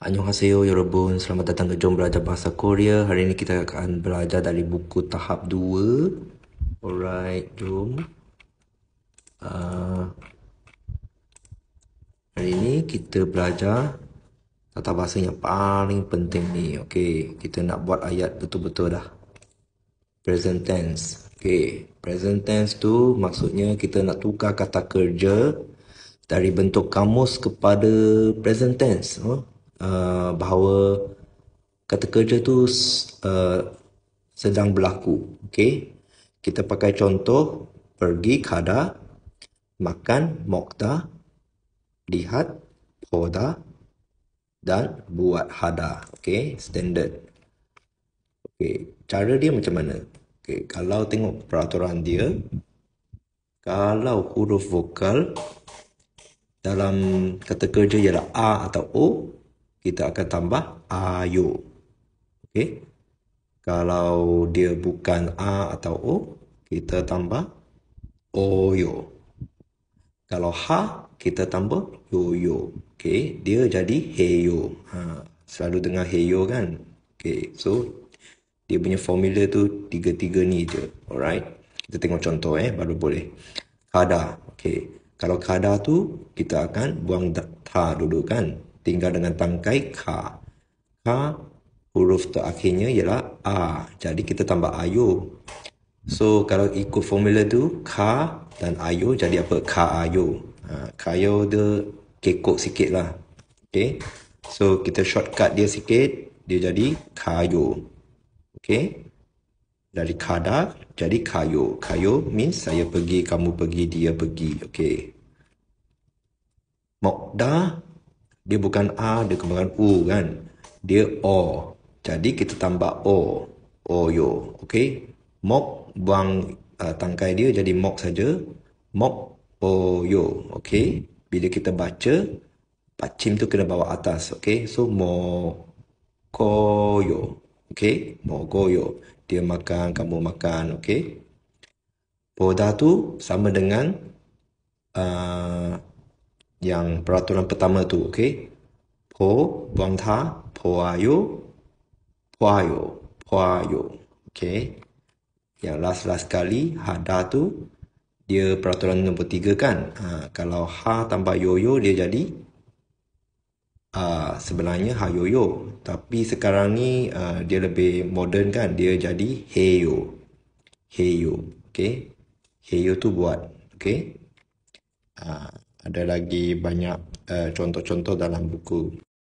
Annyeonghaseyo Yorobun, ya selamat datang ke Jom Belajar Bahasa Korea Hari ini kita akan belajar dari buku tahap 2 Alright, jom uh, Hari ini kita belajar Tata bahasa yang paling penting ni Okey, kita nak buat ayat betul-betul dah Present tense Okey, present tense tu maksudnya kita nak tukar kata kerja Dari bentuk kamus kepada present tense huh? Uh, bahawa kata kerja tu uh, sedang berlaku. Okay? Kita pakai contoh, pergi kada, makan mokta, lihat poda, dan buat hada. Okay? Standard. Okay. Cara dia macam mana? Okay. Kalau tengok peraturan dia, kalau huruf vokal dalam kata kerja ialah A atau O, kita akan tambah ayo. Okey. Kalau dia bukan a atau o, kita tambah oyo. Kalau ha, kita tambah yoyo. Okey, dia jadi heyo. Ha, selalu dengar heyo kan? Okey, so dia punya formula tu tiga-tiga ni je. Alright. Kita tengok contoh eh, baru boleh. Kada. Okey. Kalau kada tu, kita akan buang ta dulu kan? tinggal dengan tangkai k, k huruf terakhirnya ialah a. Jadi kita tambah ayu. So kalau ikut formula tu k dan ayu jadi apa? Ka ayo. Ha, kayo dia kekok sikit lah. Okay. So kita shortcut dia sikit. Dia jadi k ayu. Okay. Dari kada jadi kayo. Kayo means saya pergi, kamu pergi, dia pergi. Okay. Mokda dia bukan A, dia kembangkan U kan. Dia O. Jadi kita tambah O. O yo. Okay. Mok buang uh, tangkai dia jadi mok saja. Mok O yo. Okay. Bila kita baca, pacim tu kena bawa atas. Okay. So mo ko yo. Okay. Mo go yo. Dia makan, kamu makan. Okay. Poda tu sama dengan uh, yang peraturan pertama tu, okay? Po, buang ta, po ayo, po ayo, po ayo, okay? Yang last-last kali, hada tu, dia peraturan nombor tiga kan? Ha, kalau ha tambah yo yo dia jadi uh, sebenarnya ha yo, Tapi sekarang ni, uh, dia lebih modern kan? Dia jadi he yo, he yo, okay? He yo tu buat, okay? Uh, ha, ada lagi banyak uh, contoh-contoh dalam buku